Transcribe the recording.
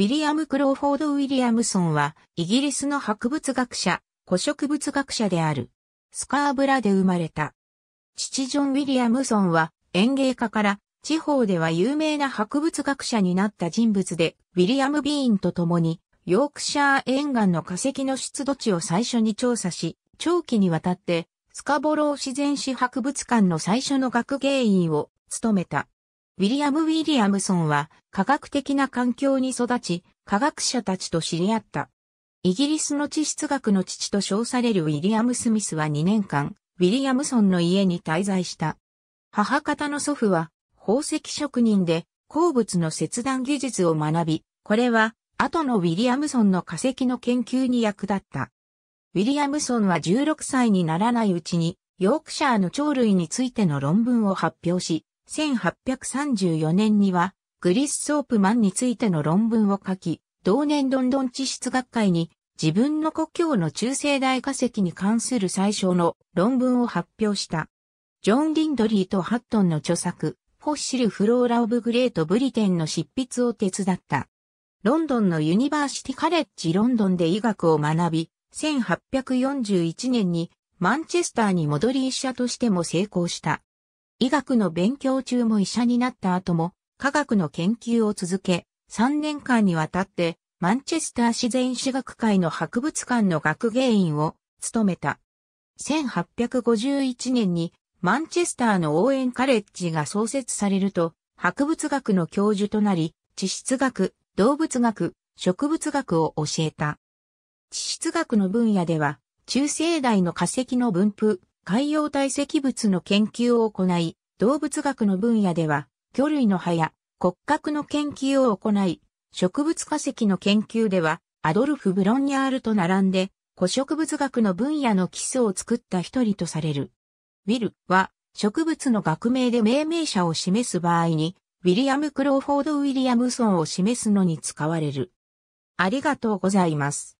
ウィリアム・クローフォード・ウィリアムソンは、イギリスの博物学者、古植物学者である。スカーブラで生まれた。父ジョン・ウィリアムソンは、園芸家から、地方では有名な博物学者になった人物で、ウィリアム・ビーンと共に、ヨークシャー沿岸の化石の出土地を最初に調査し、長期にわたって、スカボロー自然史博物館の最初の学芸員を務めた。ウィリアム・ウィリアムソンは科学的な環境に育ち、科学者たちと知り合った。イギリスの地質学の父と称されるウィリアム・スミスは2年間、ウィリアムソンの家に滞在した。母方の祖父は宝石職人で鉱物の切断技術を学び、これは後のウィリアムソンの化石の研究に役立った。ウィリアムソンは16歳にならないうちに、ヨークシャーの鳥類についての論文を発表し、1834年には、グリス・ソープマンについての論文を書き、同年ロンドン地質学会に自分の故郷の中世代化石に関する最小の論文を発表した。ジョン・リンドリーとハットンの著作、フォッシル・フローラ・オブ・グレート・ブリテンの執筆を手伝った。ロンドンのユニバーシティ・カレッジ・ロンドンで医学を学び、1841年にマンチェスターに戻り医者としても成功した。医学の勉強中も医者になった後も、科学の研究を続け、3年間にわたって、マンチェスター自然史学会の博物館の学芸員を務めた。1851年にマンチェスターの応援カレッジが創設されると、博物学の教授となり、地質学、動物学、植物学を教えた。地質学の分野では、中生代の化石の分布、海洋堆積物の研究を行い、動物学の分野では、魚類の葉や骨格の研究を行い、植物化石の研究では、アドルフ・ブロンニャールと並んで、古植物学の分野の基礎を作った一人とされる。ウィルは、植物の学名で命名者を示す場合に、ウィリアム・クローフォード・ウィリアムソンを示すのに使われる。ありがとうございます。